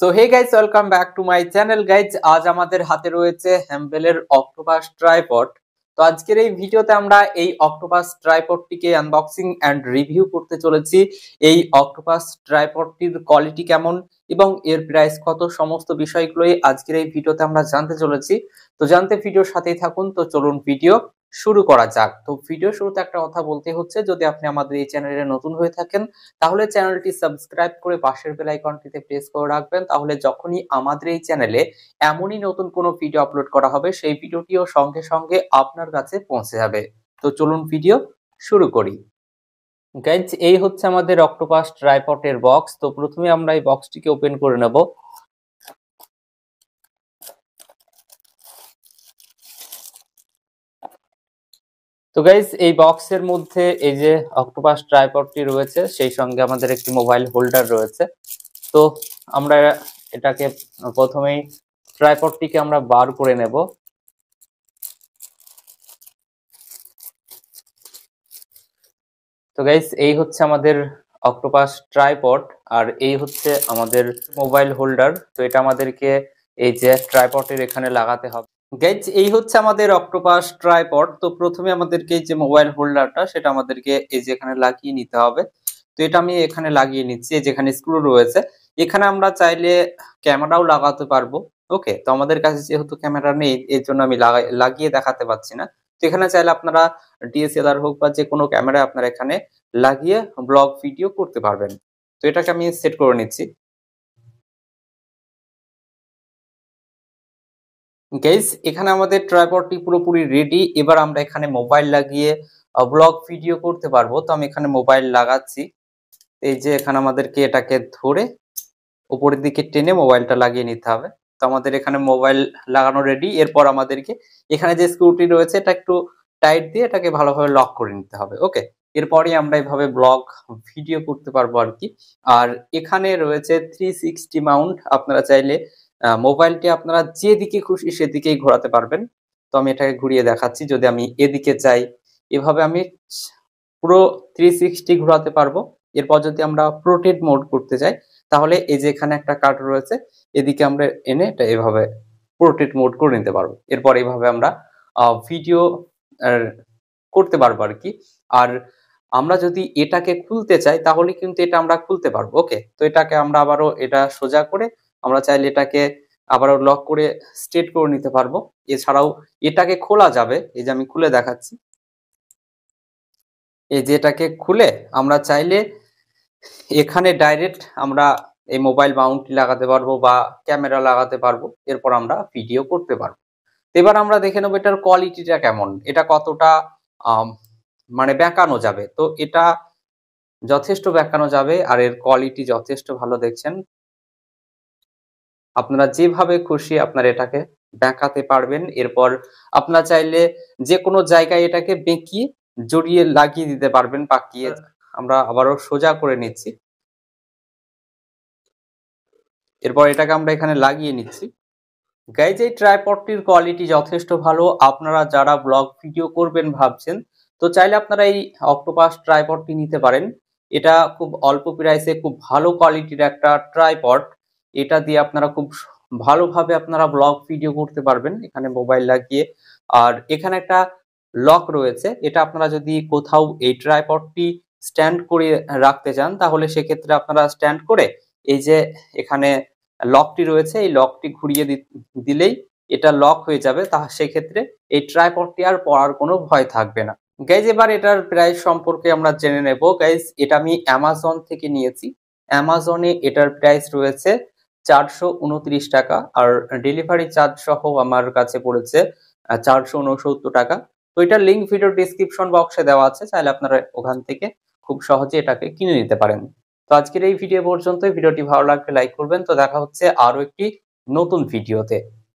so hey guys welcome back to my channel guys আজ আমাদের হাতে রয়েছে হ্যাম্বেলের অক্টোপাস ট্রাইপড তো আজকের এই ভিডিওতে আমরা এই অক্টোপাস ট্রাইপডটিকে আনবক্সিং অ্যান্ড রিভিউ করতে চলেছি এই অক্টোপাস ট্রাইপডটির কোয়ালিটি কেমন এবং এর প্রাইস কত সমস্ত বিষয়গুলোই আজকের এই ভিডিওতে আমরা জানতে চলেছি তো জানতে ভিডিওর সাথেই থাকুন তো চলুন ভিডিও শুরু করা যাক তো ভিডিও শুরুতে একটা কথা বলতে হচ্ছে যদি আপনি আমাদের এই চ্যানেলে নতুন হয়ে থাকেন তাহলে চ্যানেলটি সাবস্ক্রাইব করে পাশের বেল আইকনটিতে প্রেস করে রাখবেন তাহলে যখনই আমাদের এই চ্যানেলে এমনই নতুন কোনো ভিডিও আপলোড করা হবে সেই ভিডিওটিও সঙ্গে সঙ্গে আপনার কাছে পৌঁছে যাবে তো চলুন ভিডিও শুরু করি গাইজ এই হচ্ছে আমাদের অক্টোপাস ট্রাইপটের বক্স তো প্রথমে আমরা এই বক্সটিকে ওপেন করে নেব তো গাইজ এই বক্সের মধ্যে এই যে অক্টোপাস ট্রাইপডটি রয়েছে সেই সঙ্গে আমাদের একটি মোবাইল হোল্ডার রয়েছে তো আমরা এটাকে প্রথমেই ট্রাইপডটিকে আমরা বার করে নেব তো গাইজ এই হচ্ছে আমাদের অক্টোপাস ট্রাইপড আর এই হচ্ছে আমাদের মোবাইল হোল্ডার তো এটা আমাদেরকে এই যে ট্রাইপটের এখানে লাগাতে হবে গাইজ এই হচ্ছে আমাদের অক্টোপাস ট্রাইপড তো প্রথমে আমাদেরকে যে মোবাইল হোল্ডারটা সেটা আমাদেরকে এই যে এখানে লাগিয়ে নিতে হবে তো এটা আমি এখানে লাগিয়ে নিচ্ছি যেখানে স্ক্রু রয়েছে এখানে আমরা চাইলে ক্যামেরাও লাগাতে পারবো ওকে তো আমাদের কাছে যেহেতু ক্যামেরা নেই এর জন্য আমি লাগিয়ে দেখাতে পাচ্ছি না তো এখানে চাইলে আপনারা ডিএসএলআর হোক বা যে কোনো ক্যামেরা আপনারা এখানে লাগিয়ে ব্লগ ভিডিও করতে পারবেন তো এটাকে আমি সেট করে নিচ্ছি গেস এখানে আমাদের ট্রাইপডটি পুরোপুরি রেডি এবার আমরা এখানে মোবাইল লাগিয়ে ব্লগ ভিডিও করতে পারবো তো আমি এখানে মোবাইল লাগাচ্ছি এই যে এখানে আমাদেরকে এটাকে ধরে উপরের দিকে টেনে মোবাইলটা লাগিয়ে নিতে হবে তো আমাদের এখানে মোবাইল লাগানো রেডি এরপর আমাদেরকে এখানে যে স্ক্রুটি রয়েছে এটা একটু টাইট দিয়ে এটাকে ভালোভাবে লক করে নিতে হবে ওকে এরপরে আমরা এভাবে ব্লগ ভিডিও করতে পারবো আর কি আর এখানে রয়েছে থ্রি সিক্সটি মাউন্ট আপনারা চাইলে মোবাইলটি আপনারা যেদিকে খুশি সেদিকেই ঘোরাতে পারবেন তো আমি এটাকে ঘুরিয়ে দেখাচ্ছি যদি আমি এদিকে যাই এভাবে আমি পুরো থ্রি সিক্সটি ঘোরাতে পারবো এরপর যদি আমরা প্রোটেড মোড করতে চাই তাহলে এই যে এখানে একটা কার্ড রয়েছে এদিকে আমরা এনে এটা এভাবে প্রোটেড মোড করে নিতে পারবো এরপর এইভাবে আমরা ভিডিও করতে পারবো আর কি আর আমরা যদি এটাকে খুলতে চাই তাহলে কিন্তু এটা আমরা খুলতে পারবো ওকে তো এটাকে আমরা আবারও এটা সোজা করে আমরা চাইলে এটাকে আবারও লক করে স্টেট করে নিতে পারবো এছাড়াও এটাকে খোলা যাবে এই যে আমি খুলে দেখাচ্ছি এই যে এটাকে খুলে আমরা চাইলে এখানে ডাইরেক্ট আমরা এই মোবাইল মাউন্ট লাগাতে পারবো বা ক্যামেরা লাগাতে পারবো এরপর আমরা ভিডিও করতে পারবো এবার আমরা দেখে নেবো এটার কোয়ালিটিটা কেমন এটা কতটা মানে বেঁকানো যাবে তো এটা যথেষ্ট বেঁকানো যাবে আর এর কোয়ালিটি যথেষ্ট ভালো দেখছেন আপনারা যেভাবে খুশি আপনারা এটাকে বেঁকাতে পারবেন এরপর আপনারা চাইলে যে কোনো জায়গায় এটাকে বেঁকিয়ে জড়িয়ে লাগিয়ে দিতে পারবেন পাকিয়ে আমরা আবারও সোজা করে নিচ্ছি এরপর এটাকে আমরা এখানে লাগিয়ে নিচ্ছি গাইজ এই ট্রাইপডটির কোয়ালিটি যথেষ্ট ভালো আপনারা যারা ব্লগ ভিডিও করবেন ভাবছেন তো চাইলে আপনারা এই অক্টোপাস ট্রাইপটটি নিতে পারেন এটা খুব অল্প প্রাইসে খুব ভালো কোয়ালিটির একটা ট্রাইপড এটা দিয়ে আপনারা খুব ভালোভাবে আপনারা ব্লগ ভিডিও করতে পারবেন এখানে মোবাইল লাগিয়ে আর এখানে একটা লক রয়েছে এটা আপনারা যদি কোথাও এই ট্রাইপডটি স্ট্যান্ড করে রাখতে চান তাহলে সেক্ষেত্রে আপনারা স্ট্যান্ড করে এই যে এখানে লকটি রয়েছে এই লকটি ঘুরিয়ে দিলেই এটা লক হয়ে যাবে তা সেক্ষেত্রে এই ট্রাইপডটি আর পড়ার কোনো ভয় থাকবে না গাইজ এবার এটার প্রাইস সম্পর্কে আমরা জেনে নেব গাইজ এটা আমি অ্যামাজন থেকে নিয়েছি অ্যামাজনে এটার প্রাইস রয়েছে চারশো উনত্রিশ টাকা আর ডেলিভারি চার্জ সহ আমার কাছে পড়েছে চারশো উনসত্তর টাকা তো এটার লিঙ্ক ভিডিও ডিসক্রিপশন বক্সে দেওয়া আছে চাইলে আপনারা ওখান থেকে খুব সহজে এটাকে কিনে নিতে পারেন তো আজকের এই ভিডিও পর্যন্ত ভিডিওটি ভালো লাগলে লাইক করবেন তো দেখা হচ্ছে আরও একটি নতুন ভিডিওতে